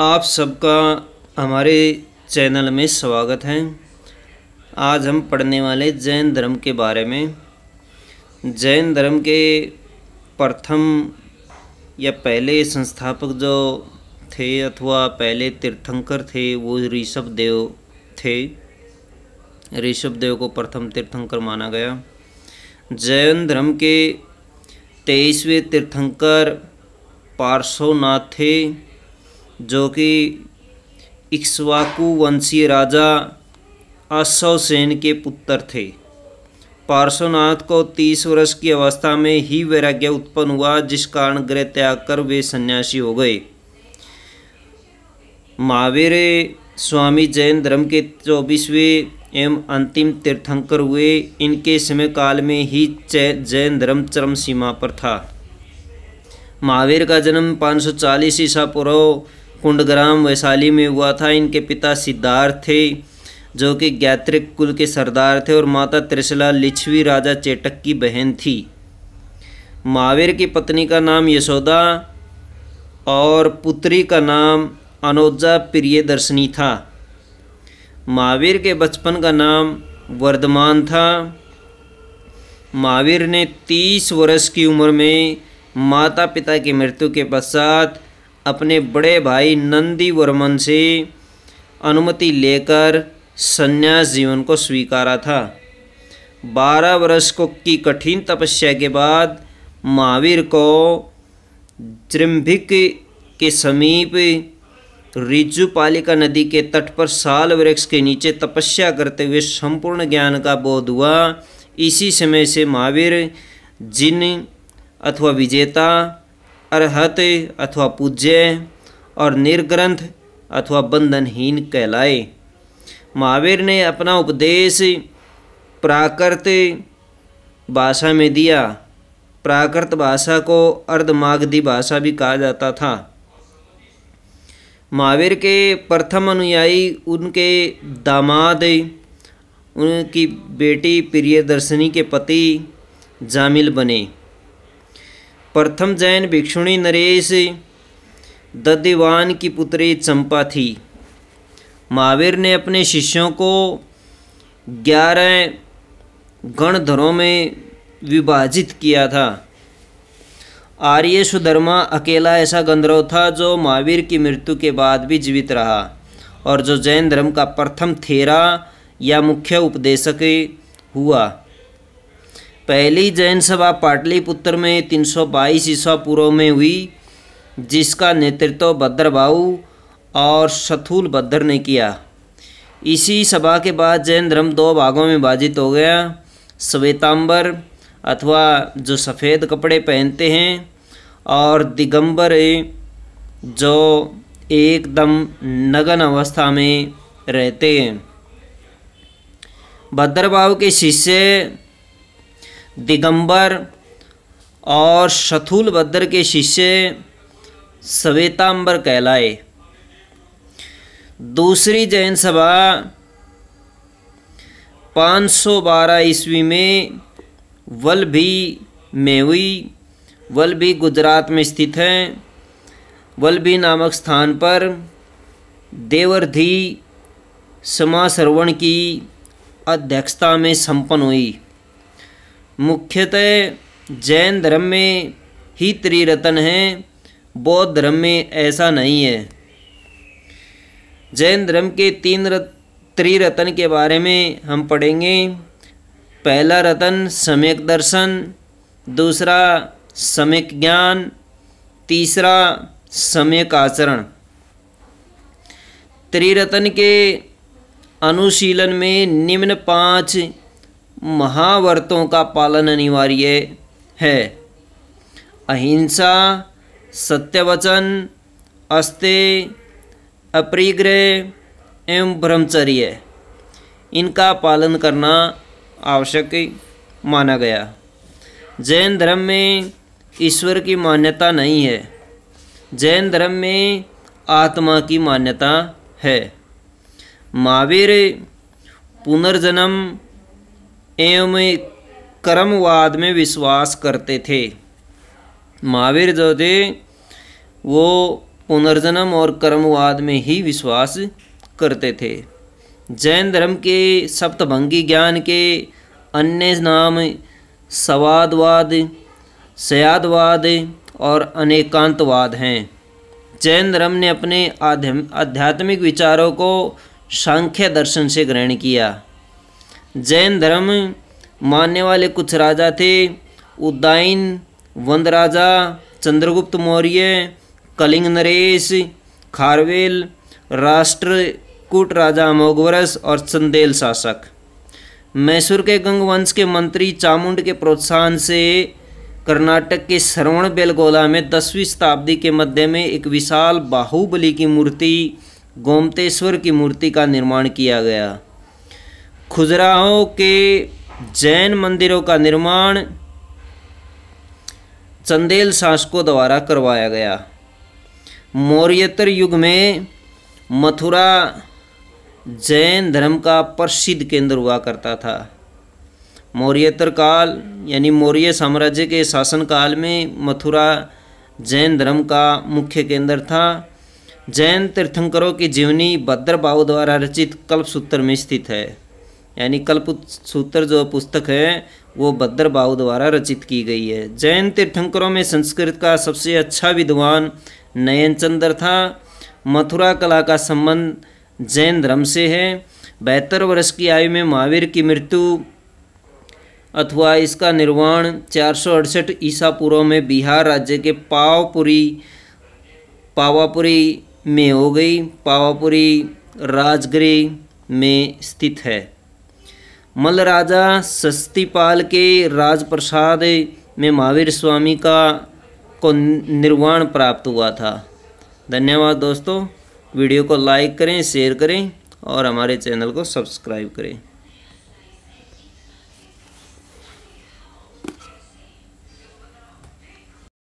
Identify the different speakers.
Speaker 1: आप सबका हमारे चैनल में स्वागत है आज हम पढ़ने वाले जैन धर्म के बारे में जैन धर्म के प्रथम या पहले संस्थापक जो थे अथवा पहले तीर्थंकर थे वो ऋषभ देव थे ऋषभ देव को प्रथम तीर्थंकर माना गया जैन धर्म के तेईसवें तीर्थंकर पार्श्वनाथ थे जो कि इक्स्वाकु वंशीय राजा अश्वसेन के पुत्र थे पार्श्वनाथ को तीस वर्ष की अवस्था में ही वैराग्य उत्पन्न हुआ जिस कारण गृह त्याग कर वे सन्यासी हो गए महावीर स्वामी जैन धर्म के चौबीसवें एवं अंतिम तीर्थंकर हुए इनके समय काल में ही जैन धर्म चरम सीमा पर था महावीर का जन्म 540 सौ ईसा पूर्व कुंडग्राम वैशाली में हुआ था इनके पिता सिद्धार्थ थे जो कि गैत्रिक कुल के सरदार थे और माता त्रिशला लिच्छवी राजा चेटक की बहन थी महावीर की पत्नी का नाम यशोदा और पुत्री का नाम अनोजा प्रियदर्शनी था महावीर के बचपन का नाम वर्धमान था महावीर ने तीस वर्ष की उम्र में माता पिता की मृत्यु के पश्चात अपने बड़े भाई नंदी वर्मन से अनुमति लेकर संन्यास जीवन को स्वीकारा था बारह वर्ष को की कठिन तपस्या के बाद महावीर को जृम्भिक के समीप रिजुपालिका नदी के तट पर साल वृक्ष के नीचे तपस्या करते हुए संपूर्ण ज्ञान का बोध हुआ इसी समय से महावीर जिन अथवा विजेता અર્હત अथवा पूज्य और निर्ग्रंथ अथवा बंधनहीन कहलाए महावीर ने अपना उपदेश प्राकृत भाषा में दिया प्राकृत भाषा को अर्धमागधी भाषा भी कहा जाता था महावीर के प्रथम अनुयायी उनके दामाद उनकी बेटी प्रियदर्शनी के पति जामिल बने प्रथम जैन भिक्षुणी नरेश ददिवान की पुत्री चंपा थी महावीर ने अपने शिष्यों को ग्यारह गणधरों में विभाजित किया था आर्य सुधर्मा अकेला ऐसा गंधर्व था जो महावीर की मृत्यु के बाद भी जीवित रहा और जो जैन धर्म का प्रथम थेरा या मुख्य उपदेशक हुआ पहली जैन सभा पाटलिपुत्र में 322 ईसा पूर्व में हुई जिसका नेतृत्व भद्रभाऊ और सथुल भद्र ने किया इसी सभा के बाद जैन धर्म दो भागों में विभाजित हो गया श्वेतांबर अथवा जो सफ़ेद कपड़े पहनते हैं और दिगंबर जो एकदम नगन अवस्था में रहते हैं भद्रभाव के शिष्य दिगंबर और बद्र के शिष्य श्वेतांबर कहलाए दूसरी जैन सभा 512 ईस्वी में वलभी में हुई वलभी गुजरात में स्थित है वलभी नामक स्थान पर देवरधी समासवण की अध्यक्षता में संपन्न हुई मुख्यतः जैन धर्म में ही त्रिरत्न हैं बौद्ध धर्म में ऐसा नहीं है जैन धर्म के तीन रत त्रिरत्न के बारे में हम पढ़ेंगे पहला रतन सम्यक दर्शन दूसरा सम्यक ज्ञान तीसरा सम्यक आचरण त्रिरत्न के अनुशीलन में निम्न पांच महाव्रतों का पालन अनिवार्य है अहिंसा सत्यवचन अस्ते अपरिग्रह एवं ब्रह्मचर्य इनका पालन करना आवश्यक माना गया जैन धर्म में ईश्वर की मान्यता नहीं है जैन धर्म में आत्मा की मान्यता है महावीर पुनर्जन्म एवं कर्मवाद में विश्वास करते थे महावीर जो थे वो पुनर्जन्म और कर्मवाद में ही विश्वास करते थे जैन धर्म के सप्तभंगी ज्ञान के अन्य नाम सवादवाद सयादवाद और अनेकांतवाद हैं जैन धर्म ने अपने आध्यात्मिक विचारों को सांख्य दर्शन से ग्रहण किया जैन धर्म मानने वाले कुछ राजा थे उदयन वंद राजा चंद्रगुप्त मौर्य कलिंग नरेश खारवेल राष्ट्रकूट राजा मोगवरस और चंदेल शासक मैसूर के गंगवंश के मंत्री चामुंड के प्रोत्साहन से कर्नाटक के श्रवण बेलगोला में दसवीं शताब्दी के मध्य में एक विशाल बाहुबली की मूर्ति गोमतेश्वर की मूर्ति का निर्माण किया गया खुजराहों के जैन मंदिरों का निर्माण चंदेल शासकों द्वारा करवाया गया मौर्यतर युग में मथुरा जैन धर्म का प्रसिद्ध केंद्र हुआ करता था मौर्यतर काल यानी मौर्य साम्राज्य के शासन काल में मथुरा जैन धर्म का मुख्य केंद्र था जैन तीर्थंकरों की जीवनी भद्र द्वारा रचित कल्पसूत्र में स्थित है यानी कल्प सूत्र जो पुस्तक है वो भद्र बाहू द्वारा रचित की गई है जैन तीर्थंकरों में संस्कृत का सबसे अच्छा विद्वान नयन चंद्र था मथुरा कला का संबंध जैन धर्म से है बहत्तर वर्ष की आयु में महावीर की मृत्यु अथवा इसका निर्वाण चार ईसा पूर्व में बिहार राज्य के पावापुरी पावापुरी में हो गई पावापुरी राजगृह में स्थित है मल राजा सस्तीपाल के राजप्रसाद में महावीर स्वामी का को निर्वाण प्राप्त हुआ था धन्यवाद दोस्तों वीडियो को लाइक करें शेयर करें और हमारे चैनल को सब्सक्राइब करें